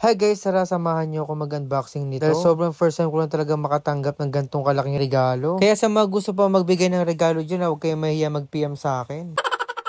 Hi guys, tara samahan niyo ako mag-unboxing nito. Dahil sobrang first time ko lang talaga makatanggap ng gantong kalaking regalo. Kaya sa mga gusto pa magbigay ng regalo dyan, huwag kayong mahiya mag-PM sa akin.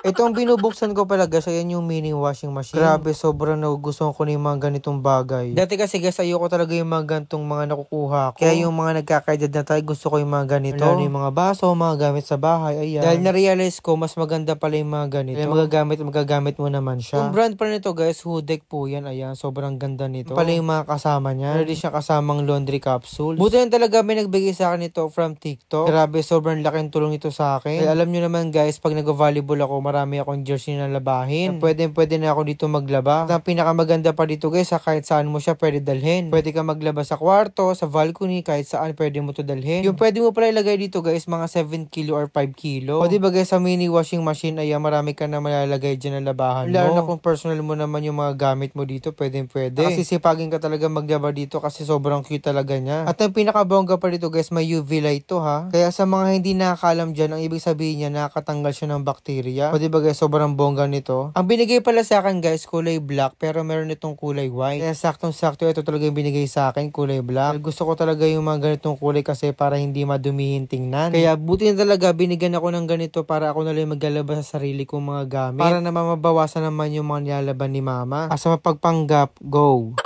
Itong binubuksan ko pala guys, ayan yung mini washing machine. Grabe, sobrang nagugustuhan ko na yung mga ganitong bagay. Dati kasi guys, ayoko talaga yung mga ganitong mga nakukuha ko. Kaya yung mga nagkakaedad na tayo, gusto ko yung mga ganito. Lalo ano yung mga baso, mga gamit sa bahay, ayan. Dahil na-realize ko, mas maganda pala yung mga ganito. Kaya magagamit, magagamit mo naman siya. Yung brand pala nito guys, Hudek po yan, ayan. Sobrang ganda nito. Pala yung mga kasama niya. Pwede siya kasamang laundry capsules. Buti na talaga may nagbigay sa akin ito from TikTok. Grabe, sobrang laking tulong ito sa akin. Dahil alam niyo naman guys, pag nag-volleyball ako, marami akong jersey na labahin. Mm. pwede, pwede na ako dito maglaba. At ang pinakamaganda pa dito guys, kahit saan mo siya pwede dalhin. Pwede ka maglaba sa kwarto, sa balcony, kahit saan pwede mo to dalhin. Yung pwede mo pala ilagay dito guys, mga 7 kilo or 5 kilo. O diba guys, sa mini washing machine ay marami ka na malalagay dyan na labahan mo. Lalo na kung personal mo naman yung mga gamit mo dito, pwede pwede. Kasi sipagin ka talaga maglaba dito kasi sobrang cute talaga niya. At ang pinakabongga pa dito guys, may UV light to ha. Kaya sa mga hindi nakakalam dyan, ang ibig sabihin niya nakatanggal siya ng bacteria. O di ba guys, sobrang bongga nito. Ang binigay pala sa akin guys, kulay black, pero meron itong kulay white. Kaya saktong-sakto, ito talaga yung binigay sa akin, kulay black. Pero gusto ko talaga yung mga ganitong kulay kasi para hindi madumihin tingnan. Kaya buti na talaga, binigyan ako ng ganito para ako na lang maglalabas sa sarili kong mga gamit. Para na mabawasan naman yung mga nilalaban ni mama. Asa mapagpanggap, go!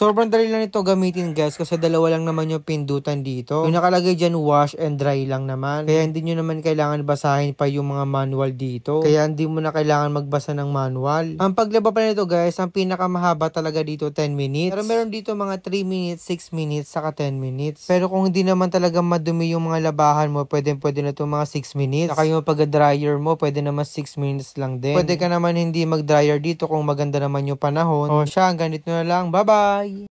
Sobrang dali lang ito gamitin guys kasi dalawa lang naman yung pindutan dito. Yung nakalagay dyan wash and dry lang naman. Kaya hindi nyo naman kailangan basahin pa yung mga manual dito. Kaya hindi mo na kailangan magbasa ng manual. Ang paglaba pa nito guys, ang pinakamahaba talaga dito 10 minutes. Pero meron dito mga 3 minutes, 6 minutes, saka 10 minutes. Pero kung hindi naman talaga madumi yung mga labahan mo, pwede pwede na ito mga 6 minutes. Saka yung pag-dryer mo, pwede naman 6 minutes lang din. Pwede ka naman hindi mag-dryer dito kung maganda naman yung panahon. O siya, ganito na lang. Bye-bye! जाइए